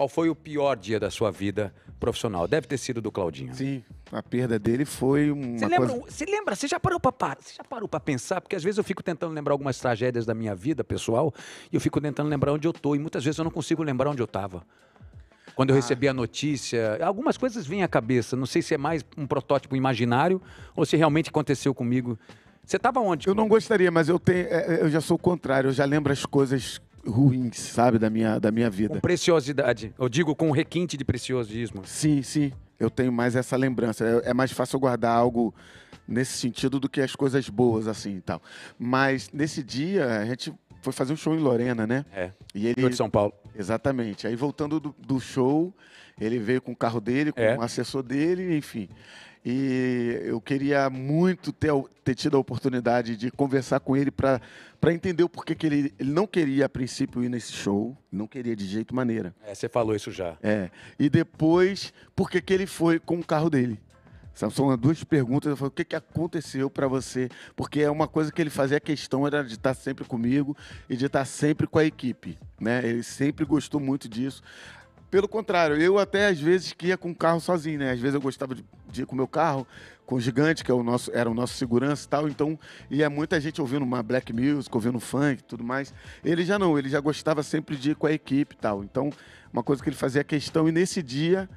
Qual foi o pior dia da sua vida profissional? Deve ter sido do Claudinho. Sim, a perda dele foi uma você lembra, coisa... Você lembra, você já parou para já parou para pensar? Porque às vezes eu fico tentando lembrar algumas tragédias da minha vida pessoal e eu fico tentando lembrar onde eu tô e muitas vezes eu não consigo lembrar onde eu estava quando eu ah. recebi a notícia. Algumas coisas vêm à cabeça. Não sei se é mais um protótipo imaginário ou se realmente aconteceu comigo. Você estava onde? Eu não gostaria, mas eu, tenho, é, é, eu já sou o contrário. Eu já lembro as coisas ruins, sabe, da minha, da minha vida. Com preciosidade. Eu digo com requinte de preciosismo. Sim, sim. Eu tenho mais essa lembrança. É, é mais fácil eu guardar algo nesse sentido do que as coisas boas, assim e tal. Mas nesse dia, a gente foi fazer um show em Lorena, né? É. E ele... de São Paulo. Exatamente. Aí voltando do, do show, ele veio com o carro dele, com é. o assessor dele, enfim e eu queria muito ter, ter tido a oportunidade de conversar com ele para entender o porquê que ele, ele não queria, a princípio, ir nesse show, não queria de jeito maneira. É, você falou isso já. É, e depois, porque que ele foi com o carro dele. São duas perguntas. Eu falei, o que, que aconteceu para você? Porque é uma coisa que ele fazia questão era de estar sempre comigo e de estar sempre com a equipe. Né? Ele sempre gostou muito disso. Pelo contrário, eu até às vezes que ia com o carro sozinho, né? Às vezes eu gostava de, de ir com o meu carro, com o Gigante, que é o nosso, era o nosso segurança e tal. Então, ia muita gente ouvindo uma black music, ouvindo funk e tudo mais. Ele já não, ele já gostava sempre de ir com a equipe e tal. Então, uma coisa que ele fazia é questão. E nesse dia,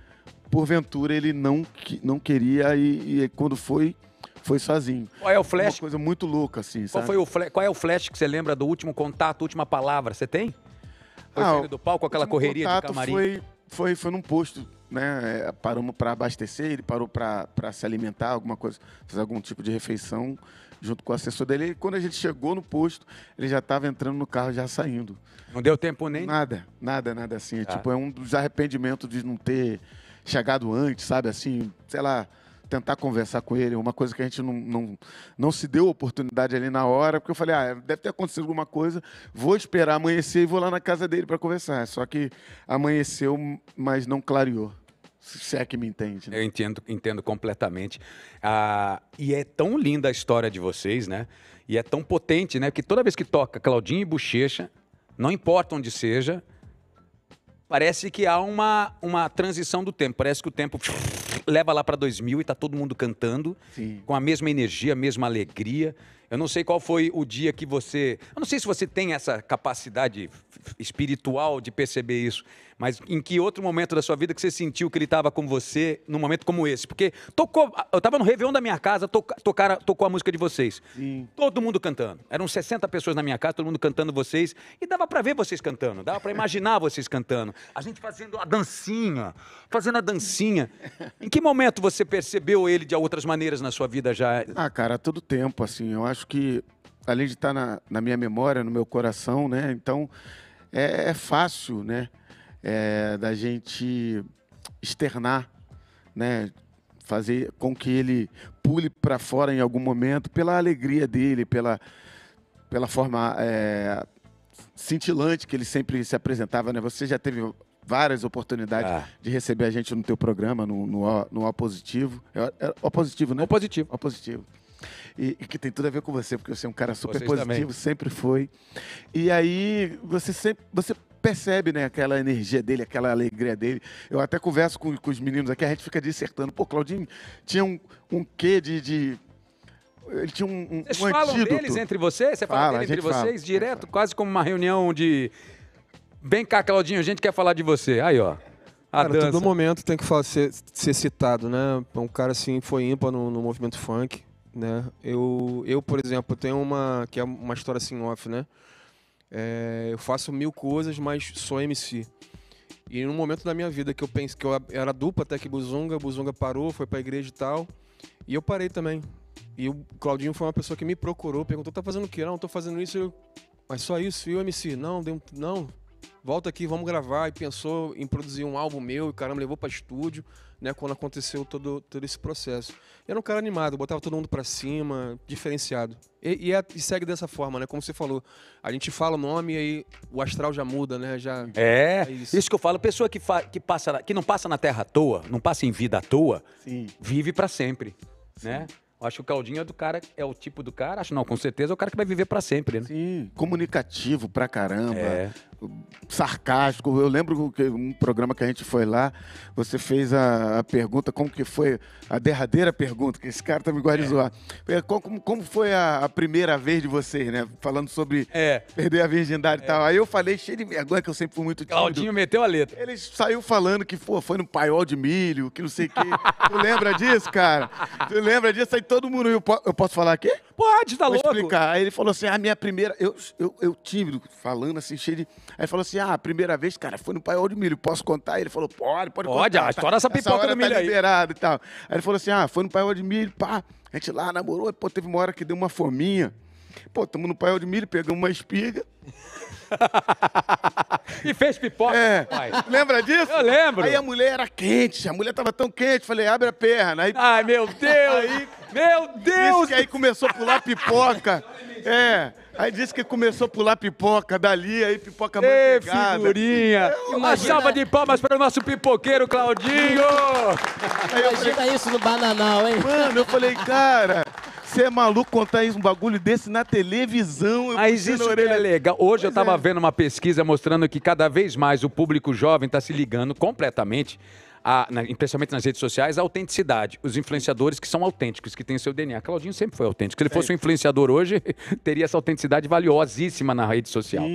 porventura, ele não, não queria e, e quando foi, foi sozinho. Qual é o flash? Uma coisa muito louca, assim, Qual, sabe? foi o flash, qual é o flash que você lembra do último contato, última palavra? Você tem? Foi ah, do palco, aquela correria do camarim? Foi, foi, foi num posto, né? É, paramos para abastecer, ele parou para se alimentar, alguma coisa, fazer algum tipo de refeição junto com o assessor dele. E quando a gente chegou no posto, ele já estava entrando no carro, já saindo. Não deu tempo nem? Nada, nada, nada assim. Ah. Tipo, é um dos arrependimentos de não ter chegado antes, sabe? Assim, sei lá, tentar conversar com ele, uma coisa que a gente não, não, não se deu oportunidade ali na hora, porque eu falei, ah, deve ter acontecido alguma coisa, vou esperar amanhecer e vou lá na casa dele para conversar. Só que amanheceu, mas não clareou. Se é que me entende. Né? Eu entendo, entendo completamente. Ah, e é tão linda a história de vocês, né? E é tão potente, né? Que toda vez que toca Claudinho e Bochecha, não importa onde seja, parece que há uma, uma transição do tempo. Parece que o tempo leva lá para 2000 e tá todo mundo cantando Sim. com a mesma energia, a mesma alegria. Eu não sei qual foi o dia que você. Eu não sei se você tem essa capacidade espiritual de perceber isso, mas em que outro momento da sua vida que você sentiu que ele estava com você num momento como esse? Porque tocou. Eu estava no Réveillon da minha casa, tocar, tocou a música de vocês. Sim. Todo mundo cantando. Eram 60 pessoas na minha casa, todo mundo cantando vocês. E dava para ver vocês cantando, dava para imaginar vocês cantando. A gente fazendo a dancinha, fazendo a dancinha. Em que momento você percebeu ele de outras maneiras na sua vida já? Ah, cara, todo tempo, assim. Eu acho que, além de estar tá na, na minha memória, no meu coração, né? Então, é, é fácil, né? É, da gente externar, né? Fazer com que ele pule para fora em algum momento pela alegria dele, pela, pela forma é, cintilante que ele sempre se apresentava, né? Você já teve várias oportunidades ah. de receber a gente no teu programa, no, no, o, no o positivo. É, é, o positivo, né? O positivo. O positivo. E, e, que tem tudo a ver com você, porque você é um cara super Vocês positivo, também. sempre foi. E aí você sempre. Você percebe, né, aquela energia dele, aquela alegria dele. Eu até converso com, com os meninos aqui, a gente fica dissertando. Pô, Claudinho tinha um, um quê de, de... Ele tinha um, um, vocês um falam antídoto. deles entre vocês? Você fala, fala dele entre vocês fala, direto? Quase como uma reunião de... Vem cá, Claudinho, a gente quer falar de você. Aí, ó. A cara, dança. todo momento tem que falar, ser, ser, citado, né? Um cara assim foi ímpar no, no movimento funk né? Eu, eu por exemplo, tenho uma que é uma história assim off, né? É, eu faço mil coisas, mas sou MC. E num momento da minha vida que eu penso que eu era dupla até que Buzunga, Buzunga parou, foi pra igreja e tal. E eu parei também. E o Claudinho foi uma pessoa que me procurou, perguntou: tá fazendo o que? Não, tô fazendo isso. Eu, mas só isso? E o MC? Não, deu, não, volta aqui, vamos gravar. E pensou em produzir um álbum meu, e caramba, levou para estúdio, né? Quando aconteceu todo, todo esse processo. Eu era um cara animado, botava todo mundo para cima, diferenciado. E, e, é, e, segue dessa forma, né? Como você falou, a gente fala o nome e aí o astral já muda, né? Já, é, é isso. isso. que eu falo. Pessoa que, fa, que, passa, que não passa na terra à toa, não passa em vida à toa, Sim. vive para sempre, Sim. né? Acho que o Caldinho é do cara, é o tipo do cara, acho não, com certeza é o cara que vai viver para sempre, né? Sim, comunicativo pra caramba. É sarcástico. Eu lembro que um programa que a gente foi lá, você fez a, a pergunta, como que foi a derradeira pergunta, que esse cara tá me guarda é. zoar. É, como, como foi a, a, primeira vez de vocês, né? Falando sobre é. perder a virgindade é. e tal. Aí eu falei, cheio de vergonha, que eu sempre fui muito tímido. Claudinho meteu a letra. Ele saiu falando que pô, foi no paiol de milho, que não sei o quê. tu lembra disso, cara? Tu lembra disso? Aí todo mundo... Eu, eu posso falar aqui? Pode, tá Vou louco. Vou explicar. Aí ele falou assim, a minha primeira... Eu, eu, eu tímido, falando assim, cheio de... Aí falou assim: ah, a primeira vez, cara, foi no paiol de milho, posso contar? Ele falou: pode, pode, pode contar. Pode, ah, tá, estoura essa pipoca essa do milho tá aí. e tal. Aí ele falou assim: ah, foi no paiol de milho, pá. A gente lá namorou, pô, teve uma hora que deu uma fominha. Pô, estamos no paiol de milho, pegamos uma espiga. e fez pipoca, é. pai. Lembra disso? Eu lembro. Aí a mulher era quente, a mulher tava tão quente, falei, abre a perna. Aí... Ai, meu Deus! aí... Meu Deus! Isso que aí começou a pular pipoca. é. Aí disse que começou a pular pipoca dali, aí pipoca Ei, pegada, figurinha! Eu, Uma salva de palmas para o nosso pipoqueiro Claudinho! Imagina eu... isso no Bananal, hein? Mano, eu falei, cara... Você é maluco contar isso, um bagulho desse na televisão? Mas isso orelha. é legal. Hoje pois eu estava é. vendo uma pesquisa mostrando que cada vez mais o público jovem está se ligando completamente a, na, principalmente nas redes sociais, a autenticidade. Os influenciadores que são autênticos, que têm seu DNA. Claudinho sempre foi autêntico. Se ele fosse um influenciador hoje, teria essa autenticidade valiosíssima na rede social.